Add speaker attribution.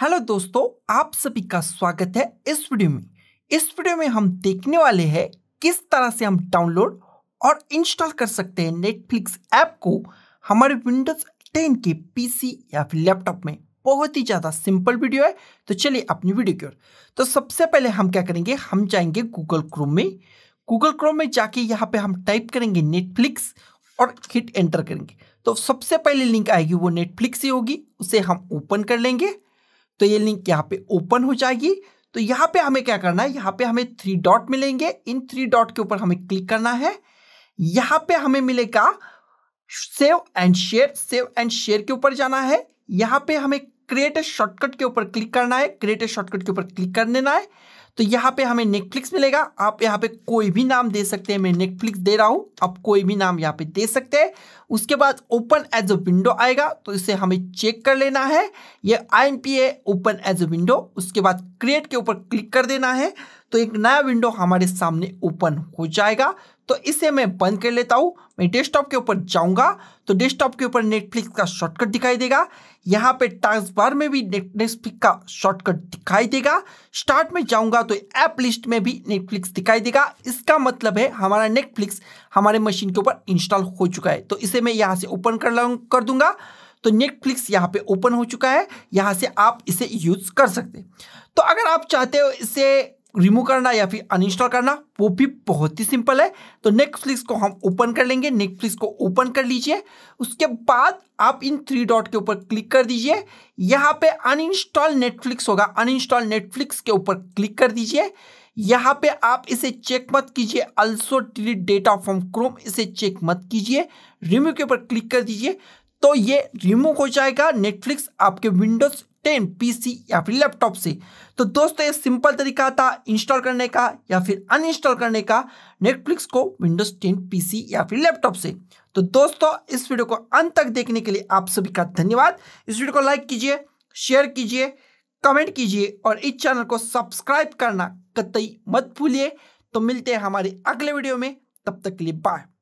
Speaker 1: hello दोस्तों आप सभी का स्वागत है इस वीडियो में इस वीडियो में हम देखने वाले हैं किस तरह से हम डाउनलोड और इंस्टॉल कर सकते हैं नेटफ्लिक्स ऐप को हमारे विंडोज 10 के पीसी या फिर लैपटॉप में बहुत ही ज़्यादा सिंपल वीडियो है तो चलिए अपनी वीडियो की ओर तो सबसे पहले हम क्या करेंगे हम जाएंगे गूगल क्रोम में गूगल क्रोम में जाके यहाँ पे हम टाइप करेंगे नेटफ्लिक्स और हिट एंटर करेंगे तो सबसे पहले लिंक आएगी वो नेटफ्लिक्स ही होगी उसे हम ओपन कर लेंगे तो ये लिंक यहाँ पे ओपन हो जाएगी तो यहाँ पे हमें क्या करना है यहाँ पे हमें थ्री डॉट मिलेंगे इन थ्री डॉट के ऊपर हमें क्लिक करना है यहाँ पे हमें मिलेगा save and share save and share के ऊपर जाना है यहाँ पे हमें क्रिएट ए शॉर्टकट के ऊपर क्लिक करना है क्रिएट ए शॉर्टकट के ऊपर क्लिक कर देना है तो यहाँ पे हमें नेटफ्लिक्स मिलेगा आप यहाँ पे कोई भी नाम दे सकते हैं मैं नेटफ्लिक्स दे रहा हूँ आप कोई भी नाम यहाँ पे दे सकते हैं उसके बाद ओपन एज अ विंडो आएगा तो इसे हमें चेक कर लेना है ये I open as a window उसके बाद क्रिएट के ऊपर क्लिक कर देना है तो एक नया विंडो हमारे सामने ओपन हो जाएगा तो इसे मैं बंद कर लेता हूँ मैं डेस्कटॉप के ऊपर जाऊँगा तो डेस्कटॉप के ऊपर नेटफ्लिक्स का शॉर्टकट दिखाई देगा यहाँ पे टास्क बार में भी नेटफ्लिक्स का शॉर्टकट दिखाई देगा स्टार्ट में जाऊँगा तो ऐप लिस्ट में भी नेटफ्लिक्स दिखाई देगा इसका मतलब है हमारा नेटफ्लिक्स हमारे मशीन के ऊपर इंस्टॉल हो चुका है तो इसे मैं यहाँ से ओपन कर कर दूंगा तो नेटफ्लिक्स यहाँ पे ओपन हो चुका है यहाँ से आप इसे यूज़ कर सकते हैं तो अगर आप चाहते हो इसे रिमूव करना या फिर अनइंस्टॉल करना वो भी बहुत ही सिंपल है तो नेटफ्लिक्स को हम ओपन कर लेंगे नेटफ्लिक्स को ओपन कर लीजिए उसके बाद आप इन थ्री डॉट के ऊपर क्लिक कर दीजिए यहाँ पे अनइंस्टॉल नेटफ्लिक्स होगा अनइंस्टॉल नेटफ्लिक्स के ऊपर क्लिक कर दीजिए यहाँ पे आप इसे चेक मत कीजिए also delete data from Chrome इसे चेक मत कीजिए रिमूव के ऊपर क्लिक कर दीजिए तो ये रिमूव हो जाएगा नेटफ्लिक्स आपके विंडोज टेन पीसी या फिर लैपटॉप से तो दोस्तों ये सिंपल तरीका था इंस्टॉल करने का या फिर अनइंस्टॉल करने का नेटफ्लिक्स को विंडोज टेन पीसी या फिर लैपटॉप से तो दोस्तों इस वीडियो को अंत तक देखने के लिए आप सभी का धन्यवाद इस वीडियो को लाइक कीजिए शेयर कीजिए कमेंट कीजिए और इस चैनल को सब्सक्राइब करना कतई मत भूलिए तो मिलते हैं हमारे अगले वीडियो में तब तक के लिए बाय